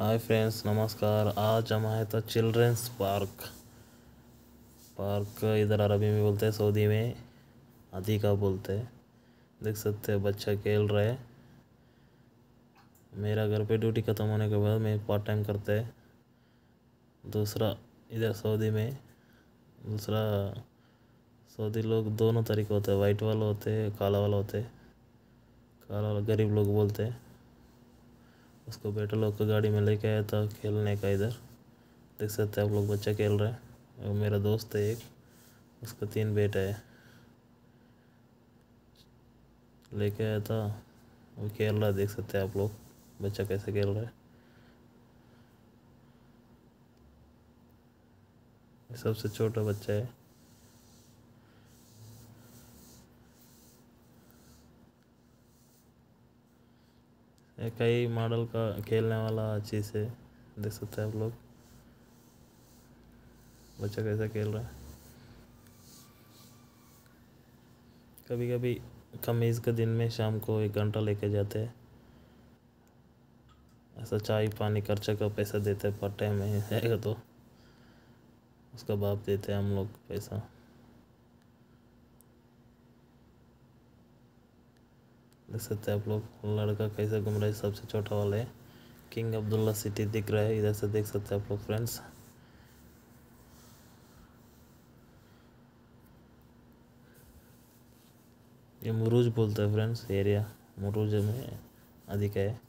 hi friends नमस्कार आज हम आए तो चिल्ड्रेंस पार्क पार्क इधर अरबी में बोलते हैं सऊदी में आदि का बोलते हैं देख सकते हैं बच्चा खेल रहे मेरा घर पे ड्यूटी ख़त्म होने के बाद मैं पार्ट टाइम करते हैं दूसरा इधर सऊदी में दूसरा सऊदी लोग दोनों तरीके होते हैं वाइट वाले होते हैं काला वाला होते हैं काला वाला गरीब लोग बोलते हैं उसको बेटा लोग को गाड़ी में लेके आया था खेलने का इधर देख सकते हैं आप लोग बच्चा खेल रहे है और मेरा दोस्त है एक उसका तीन बेटा है लेके आया था वो खेल रहा देख सकते हैं आप लोग बच्चा कैसे खेल रहा है सबसे छोटा बच्चा है कई मॉडल का खेलने वाला चीज़ है देख सकते हैं आप लोग बच्चा कैसा खेल रहा है कभी कभी कमीज़ के दिन में शाम को एक घंटा लेके जाते हैं ऐसा चाय पानी खर्चा का पैसा देते हैं पर टाइम में है तो उसका बाप देते हैं हम लोग पैसा देख सकते हैं आप लोग लड़का कैसे घूम रहा है सबसे छोटा वाला है किंग अब्दुल्ला सिटी दिख रहा है इधर से देख सकते हैं आप लोग फ्रेंड्स ये मुरूज बोलता है फ्रेंड्स एरिया मुरूज में अधिक है